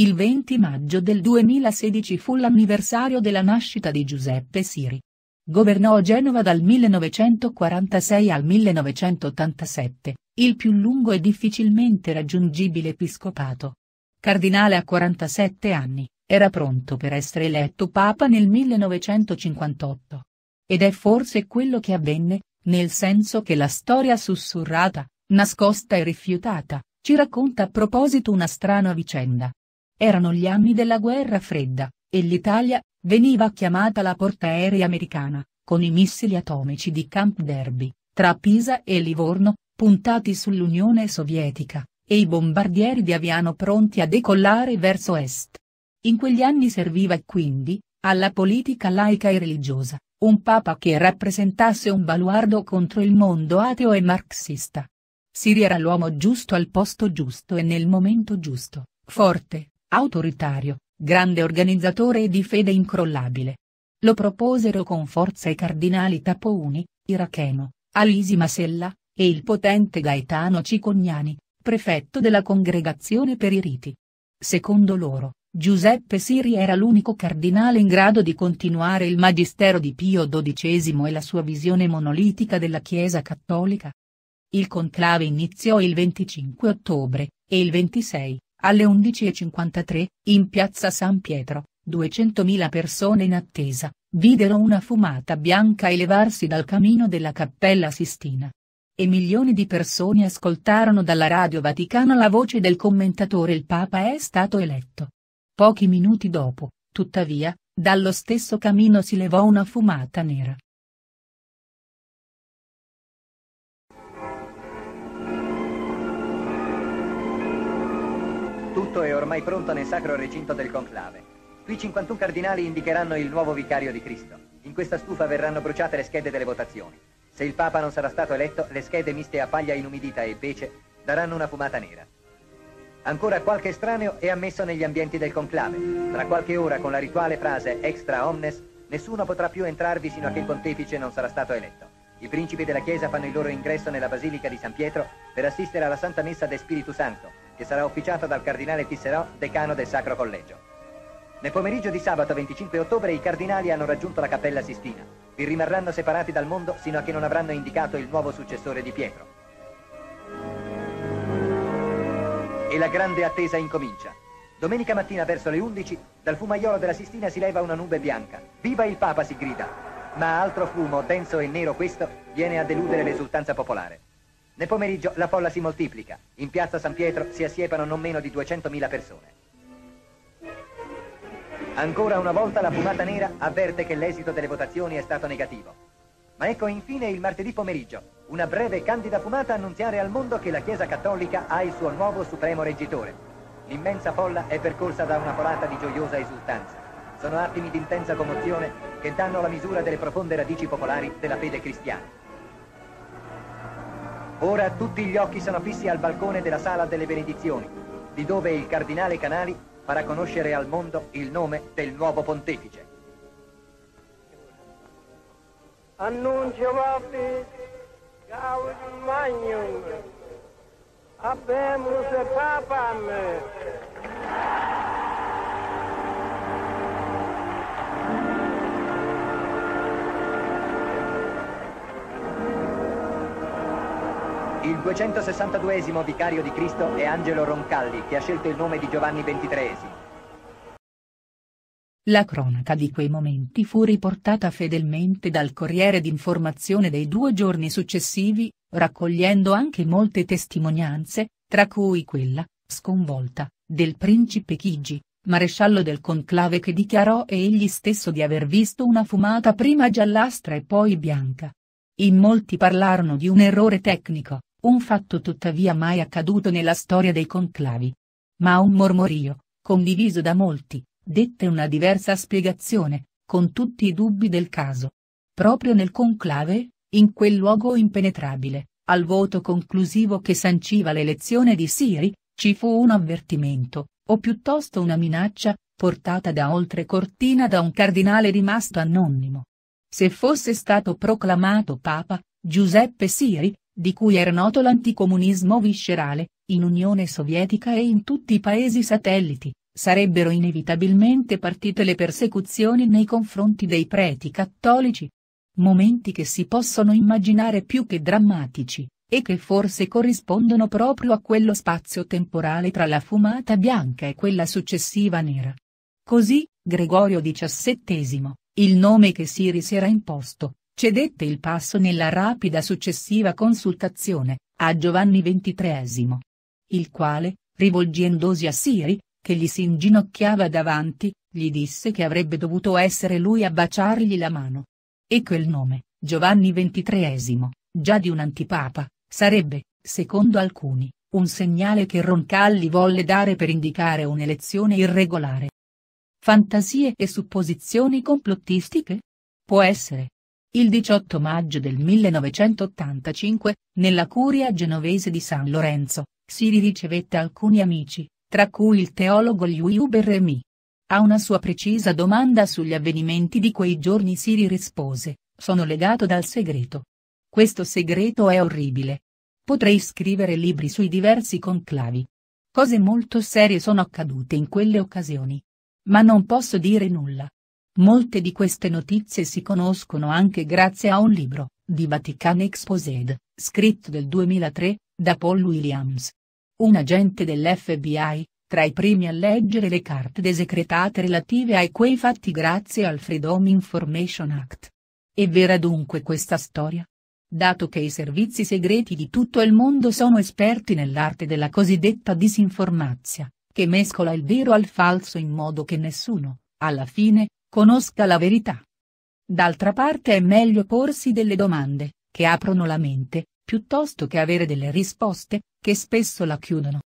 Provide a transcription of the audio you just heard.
Il 20 maggio del 2016 fu l'anniversario della nascita di Giuseppe Siri. Governò Genova dal 1946 al 1987, il più lungo e difficilmente raggiungibile episcopato. Cardinale a 47 anni, era pronto per essere eletto papa nel 1958. Ed è forse quello che avvenne, nel senso che la storia sussurrata, nascosta e rifiutata, ci racconta a proposito una strana vicenda erano gli anni della guerra fredda, e l'Italia, veniva chiamata la portaerei americana, con i missili atomici di Camp Derby, tra Pisa e Livorno, puntati sull'Unione Sovietica, e i bombardieri di Aviano pronti a decollare verso est. In quegli anni serviva quindi, alla politica laica e religiosa, un papa che rappresentasse un baluardo contro il mondo ateo e marxista. Siri era l'uomo giusto al posto giusto e nel momento giusto, forte, Autoritario, grande organizzatore e di fede incrollabile. Lo proposero con forza i cardinali Tapouni, iracheno, Alisi Masella, e il potente Gaetano Cicognani, prefetto della congregazione per i riti. Secondo loro, Giuseppe Siri era l'unico cardinale in grado di continuare il magistero di Pio XII e la sua visione monolitica della Chiesa cattolica. Il conclave iniziò il 25 ottobre, e il 26, alle 11.53, in piazza San Pietro, 200.000 persone in attesa, videro una fumata bianca elevarsi dal camino della Cappella Sistina. E milioni di persone ascoltarono dalla Radio Vaticana la voce del commentatore Il Papa è stato eletto. Pochi minuti dopo, tuttavia, dallo stesso camino si levò una fumata nera, Tutto è ormai pronto nel sacro recinto del conclave. Qui 51 cardinali indicheranno il nuovo vicario di Cristo. In questa stufa verranno bruciate le schede delle votazioni. Se il Papa non sarà stato eletto, le schede miste a paglia inumidita e pece daranno una fumata nera. Ancora qualche estraneo è ammesso negli ambienti del conclave. Tra qualche ora, con la rituale frase extra omnes, nessuno potrà più entrarvi sino a che il pontefice non sarà stato eletto. I principi della Chiesa fanno il loro ingresso nella Basilica di San Pietro per assistere alla Santa Messa del Spirito Santo, che sarà officiata dal cardinale Tisserand, decano del Sacro Collegio. Nel pomeriggio di sabato 25 ottobre i cardinali hanno raggiunto la Cappella Sistina. Vi rimarranno separati dal mondo sino a che non avranno indicato il nuovo successore di Pietro. E la grande attesa incomincia. Domenica mattina verso le 11 dal fumaiolo della Sistina si leva una nube bianca. Viva il Papa si grida! Ma altro fumo, denso e nero questo, viene a deludere l'esultanza popolare. Nel pomeriggio la folla si moltiplica. In piazza San Pietro si assiepano non meno di 200.000 persone. Ancora una volta la fumata nera avverte che l'esito delle votazioni è stato negativo. Ma ecco infine il martedì pomeriggio, una breve e candida fumata annunziare al mondo che la Chiesa Cattolica ha il suo nuovo Supremo Reggitore. L'immensa folla è percorsa da una folata di gioiosa esultanza. Sono attimi di intensa commozione che danno la misura delle profonde radici popolari della fede cristiana. Ora tutti gli occhi sono fissi al balcone della Sala delle Benedizioni, di dove il Cardinale Canali farà conoscere al mondo il nome del nuovo pontefice. Annuncio vobis gaudium magnum, abemus papam, Il 262 vicario di Cristo è Angelo Roncalli, che ha scelto il nome di Giovanni XXIII. La cronaca di quei momenti fu riportata fedelmente dal Corriere d'Informazione dei due giorni successivi, raccogliendo anche molte testimonianze, tra cui quella, sconvolta, del principe Chigi, maresciallo del conclave che dichiarò egli stesso di aver visto una fumata prima giallastra e poi bianca. In molti parlarono di un errore tecnico, un fatto tuttavia mai accaduto nella storia dei conclavi. Ma un mormorio, condiviso da molti, dette una diversa spiegazione, con tutti i dubbi del caso. Proprio nel conclave, in quel luogo impenetrabile, al voto conclusivo che sanciva l'elezione di Siri, ci fu un avvertimento, o piuttosto una minaccia, portata da oltre cortina da un cardinale rimasto anonimo. Se fosse stato proclamato papa, Giuseppe Siri, di cui era noto l'anticomunismo viscerale, in Unione Sovietica e in tutti i paesi satelliti, sarebbero inevitabilmente partite le persecuzioni nei confronti dei preti cattolici. Momenti che si possono immaginare più che drammatici, e che forse corrispondono proprio a quello spazio temporale tra la fumata bianca e quella successiva nera. Così, Gregorio XVII, il nome che Siris era imposto, cedette il passo nella rapida successiva consultazione, a Giovanni XXIII. Il quale, rivolgendosi a Siri, che gli si inginocchiava davanti, gli disse che avrebbe dovuto essere lui a baciargli la mano. E quel nome, Giovanni XXIII, già di un antipapa, sarebbe, secondo alcuni, un segnale che Roncalli volle dare per indicare un'elezione irregolare. Fantasie e supposizioni complottistiche? Può essere, il 18 maggio del 1985, nella curia genovese di San Lorenzo, Siri ricevette alcuni amici, tra cui il teologo Liu Berremi. A una sua precisa domanda sugli avvenimenti di quei giorni Siri rispose, sono legato dal segreto. Questo segreto è orribile. Potrei scrivere libri sui diversi conclavi. Cose molto serie sono accadute in quelle occasioni. Ma non posso dire nulla, Molte di queste notizie si conoscono anche grazie a un libro, di Vatican Exposed, scritto nel 2003, da Paul Williams. Un agente dell'FBI, tra i primi a leggere le carte desecretate relative ai quei fatti grazie al Freedom Information Act. È vera dunque questa storia? Dato che i servizi segreti di tutto il mondo sono esperti nell'arte della cosiddetta disinformazia, che mescola il vero al falso in modo che nessuno, alla fine, conosca la verità. D'altra parte è meglio porsi delle domande, che aprono la mente, piuttosto che avere delle risposte, che spesso la chiudono.